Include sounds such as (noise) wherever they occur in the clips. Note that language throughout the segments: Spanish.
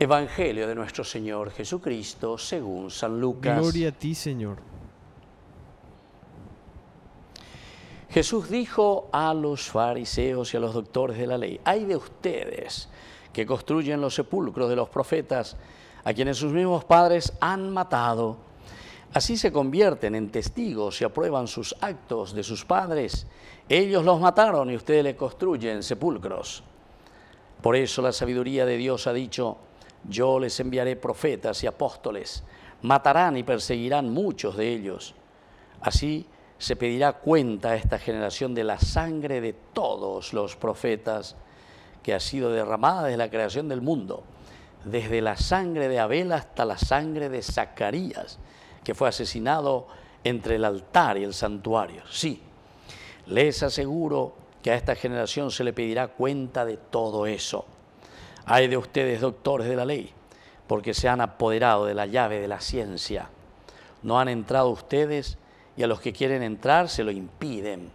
Evangelio de nuestro Señor Jesucristo según San Lucas. Gloria a ti, Señor. Jesús dijo a los fariseos y a los doctores de la ley, hay de ustedes que construyen los sepulcros de los profetas, a quienes sus mismos padres han matado. Así se convierten en testigos y aprueban sus actos de sus padres. Ellos los mataron y ustedes le construyen sepulcros. Por eso la sabiduría de Dios ha dicho, yo les enviaré profetas y apóstoles, matarán y perseguirán muchos de ellos. Así se pedirá cuenta a esta generación de la sangre de todos los profetas que ha sido derramada desde la creación del mundo, desde la sangre de Abel hasta la sangre de Zacarías, que fue asesinado entre el altar y el santuario. Sí, les aseguro que a esta generación se le pedirá cuenta de todo eso. Hay de ustedes, doctores de la ley, porque se han apoderado de la llave de la ciencia. No han entrado ustedes y a los que quieren entrar se lo impiden.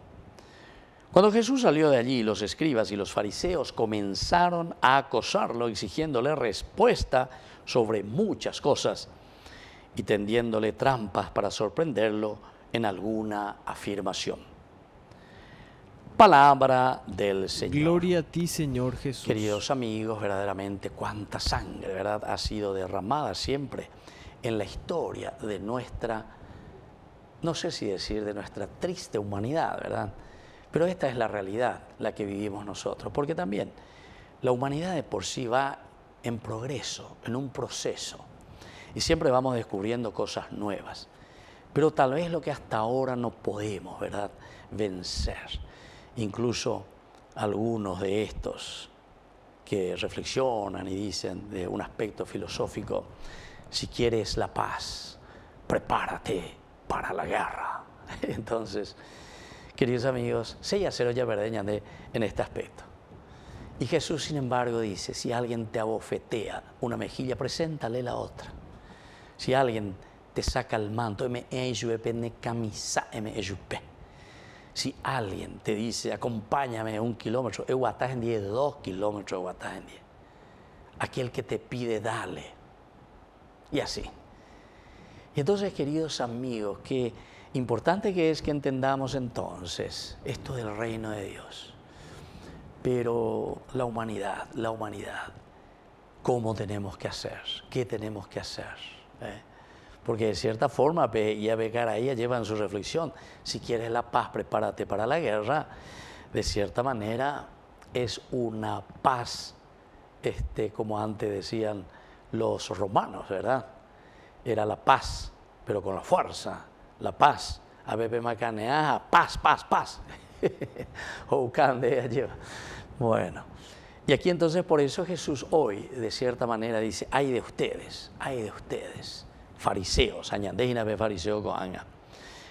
Cuando Jesús salió de allí, los escribas y los fariseos comenzaron a acosarlo, exigiéndole respuesta sobre muchas cosas y tendiéndole trampas para sorprenderlo en alguna afirmación palabra del Señor. Gloria a ti, Señor Jesús. Queridos amigos, verdaderamente cuánta sangre, ¿verdad? Ha sido derramada siempre en la historia de nuestra, no sé si decir de nuestra triste humanidad, ¿verdad? Pero esta es la realidad, la que vivimos nosotros, porque también la humanidad de por sí va en progreso, en un proceso, y siempre vamos descubriendo cosas nuevas, pero tal vez lo que hasta ahora no podemos, ¿verdad? Vencer incluso algunos de estos que reflexionan y dicen de un aspecto filosófico, si quieres la paz, prepárate para la guerra. (laughs) Entonces, queridos amigos, sé hacer ya verdeña en este aspecto. Y Jesús, sin embargo, dice, si alguien te abofetea una mejilla, preséntale la otra. Si alguien te saca el manto, me camisa, me si alguien te dice, acompáñame un kilómetro, es estás en 10, dos kilómetros, de Aquel que te pide, dale. Y así. Y entonces, queridos amigos, que importante que es que entendamos entonces esto del reino de Dios. Pero la humanidad, la humanidad, ¿cómo tenemos que hacer? ¿Qué tenemos que hacer? ¿Eh? porque de cierta forma a y lleva llevan su reflexión, si quieres la paz, prepárate para la guerra, de cierta manera es una paz, este, como antes decían los romanos, ¿verdad? Era la paz, pero con la fuerza, la paz. A bebe paz paz, paz, paz. (laughs) bueno, y aquí entonces por eso Jesús hoy, de cierta manera, dice, ay de ustedes, ay de ustedes fariseos, fariseo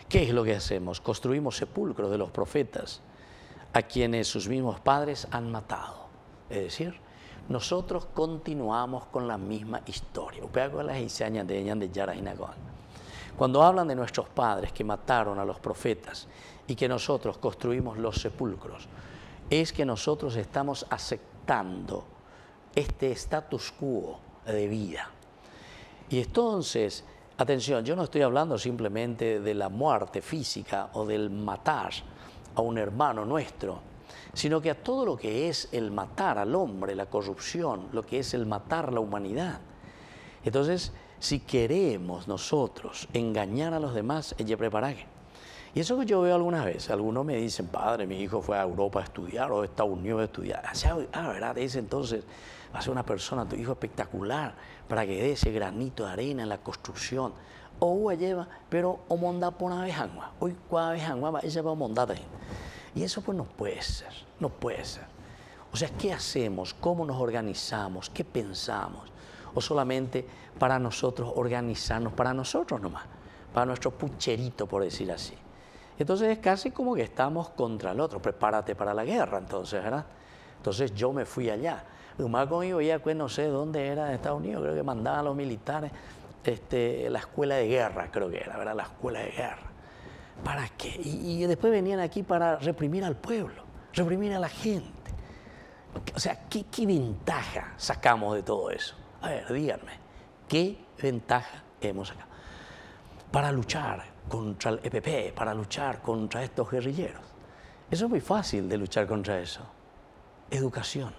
¿Qué es lo que hacemos? Construimos sepulcros de los profetas a quienes sus mismos padres han matado. Es decir, nosotros continuamos con la misma historia. Cuando hablan de nuestros padres que mataron a los profetas y que nosotros construimos los sepulcros, es que nosotros estamos aceptando este status quo de vida. Y entonces, atención, yo no estoy hablando simplemente de la muerte física o del matar a un hermano nuestro, sino que a todo lo que es el matar al hombre, la corrupción, lo que es el matar la humanidad. Entonces, si queremos nosotros engañar a los demás, ella que y eso que yo veo algunas veces, algunos me dicen, padre, mi hijo fue a Europa a estudiar o a Estados Unidos a estudiar. sea, ah, ¿verdad? ese entonces, va a ser una persona, tu hijo espectacular, para que dé ese granito de arena en la construcción. O lleva, pero o monda por una vez agua. Hoy ¿cuál vez va a ahí. Y eso pues no puede ser, no puede ser. O sea, ¿qué hacemos? ¿Cómo nos organizamos? ¿Qué pensamos? ¿O solamente para nosotros organizarnos, para nosotros nomás? Para nuestro pucherito, por decir así. Entonces es casi como que estamos contra el otro. Prepárate para la guerra, entonces, ¿verdad? Entonces yo me fui allá. Más conmigo ya, pues no sé dónde era, en Estados Unidos, creo que mandaban a los militares este, la escuela de guerra, creo que era, ¿verdad? La escuela de guerra. ¿Para qué? Y, después venían aquí para reprimir al pueblo, reprimir a la gente. O sea, ¿qué, ¿qué, ventaja sacamos de todo eso? A ver, díganme, ¿qué ventaja hemos sacado? Para luchar, contra el EPP, para luchar contra estos guerrilleros. Eso es muy fácil de luchar contra eso. Educación.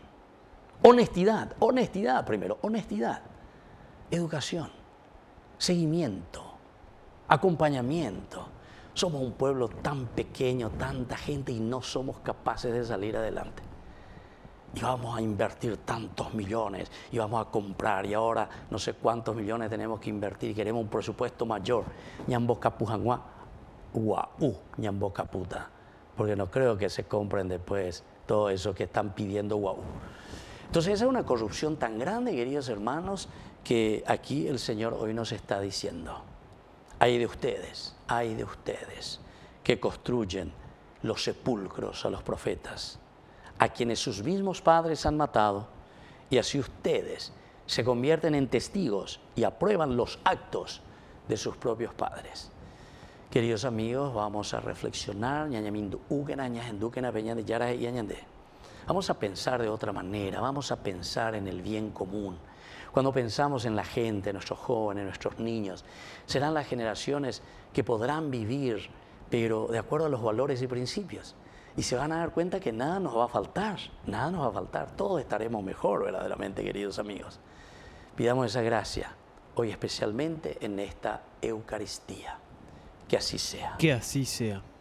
Honestidad, honestidad primero, honestidad. Educación, seguimiento, acompañamiento. Somos un pueblo tan pequeño, tanta gente y no somos capaces de salir adelante y vamos a invertir tantos millones y vamos a comprar y ahora no sé cuántos millones tenemos que invertir queremos un presupuesto mayor. ...ñambo guau uaú, uh, caputa... porque no creo que se compren después todo eso que están pidiendo guau Entonces esa es una corrupción tan grande, queridos hermanos, que aquí el Señor hoy nos está diciendo, hay de ustedes, hay de ustedes que construyen los sepulcros a los profetas a quienes sus mismos padres han matado, y así ustedes se convierten en testigos y aprueban los actos de sus propios padres. Queridos amigos, vamos a reflexionar, vamos a pensar de otra manera, vamos a pensar en el bien común. Cuando pensamos en la gente, nuestros jóvenes, nuestros niños, serán las generaciones que podrán vivir, pero de acuerdo a los valores y principios y se van a dar cuenta que nada nos va a faltar, nada nos va a faltar, todos estaremos mejor verdaderamente, queridos amigos. Pidamos esa gracia, hoy especialmente en esta Eucaristía. Que así sea. Que así sea.